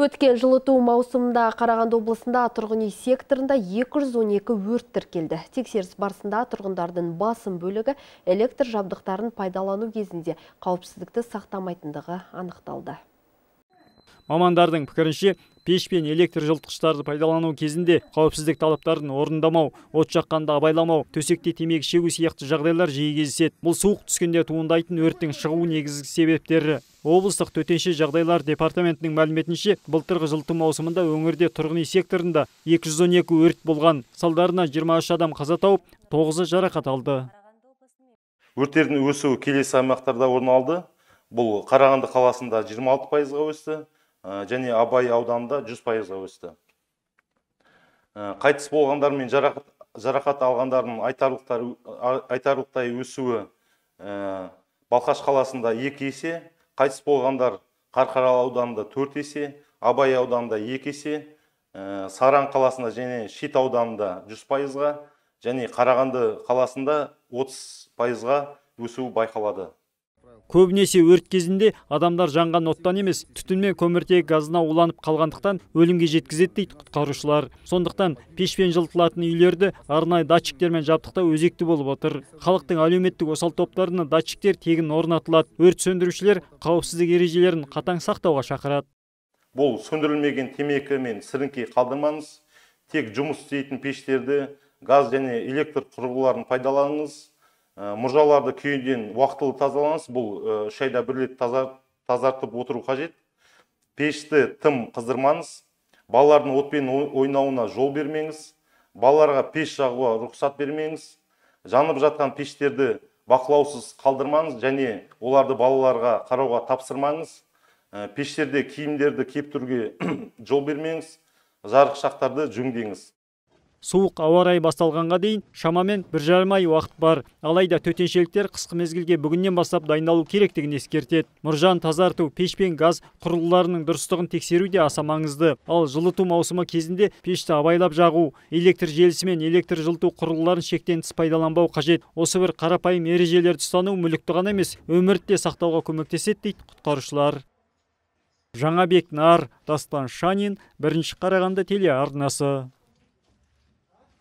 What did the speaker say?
Өткен жылыту маусымында Қарағанды облысында тұрғын үй секторында 212 өрт тіркелді. Тексеріс барысында тұрғындардың басым бөлігі электр жабдықтарын пайдалану кезінде қауіпсіздікті сақтамайтындығы анықталды мамандардың пікірінше пеш пен электр жылытқыштарды пайдалану кезінде қауіпсіздік талаптарын орындамау от жаққанда абайламау төсекте темекі шегу сияқты жағдайлар жиі кездеседі бұл суық түскенде туындайтын өрттің шығу негізгі себептері облыстық төтенше жағдайлар департаментінің мәліметінше былтырғы жылыту маусымында өңірде тұрғын үй секторында 212 өрт болған салдарынан 23 адам қаза тауып тоғызы жарақат алды өрттердің өсуі келесі аймақтарда орын алды бұл қарағанды қаласында 26 пайызға өсті Э, және абай ауданында жүз пайызға өсті э, қайтыс болғандар мен жарақат, жарақат алғандардың айтарлықтай өсуі э, балқаш қаласында екі есе қайтыс болғандар қарқаралы ауданында төрт есе абай ауданында екі есе саран қаласында және Шит ауданында жүз пайызға және қарағанды қаласында отыз пайызға өсу байқалады көбінесе өрт кезінде адамдар жанған оттан емес түтін мен көміртек газына уланып қалғандықтан өлімге жеткізеді дейді құтқарушылар сондықтан пешпен жылытылатын үйлерді арнайы датчиктермен жабдықтау өзекті болып отыр халықтың әлеуметтік осал топтарына датчиктер тегін орнатылады өрт сөндірушілер қауіпсіздік ережелерін қатаң сақтауға шақырады бұл сөндірілмеген темекі мен сіріңке қалдырмаңыз тек жұмыс істейтін пештерді газ және электр құрылғыларын пайдаланыңыз Э, мұржаларды күйінден уақытылы тазалаңыз бұл э, шайда бірлет бір тазартып отыру қажет пешті тым қыздырмаңыз балалардың отпен ойнауына жол бермеңіз балаларға пеш жағуға рұқсат бермеңіз жанып жатқан пештерді бақылаусыз қалдырмаңыз және оларды балаларға қарауға тапсырмаңыз э, пештерде киімдерді кептіруге жол бермеңіз шақтарды жөндеңіз суық ауа райы басталғанға дейін шамамен бір жарым ай уақыт бар алайда төтеншеліктер қысқы мезгілге бүгіннен бастап дайындалу керектігін ескертеді мұржан тазарту пеш пен газ құрылғыларының дұрыстығын тексеру де аса маңызды ал жылыту маусымы кезінде пешті абайлап жағу электр желісі мен электр жылыту құрылғыларын шектен тыс пайдаланбау қажет осы бір қарапайым ережелерді ұстану мүлікті ғана емес өмірді де сақтауға көмектеседі дейді құтқарушылар жаңабек нар дастан шанин бірінші қарағанды телеарнасы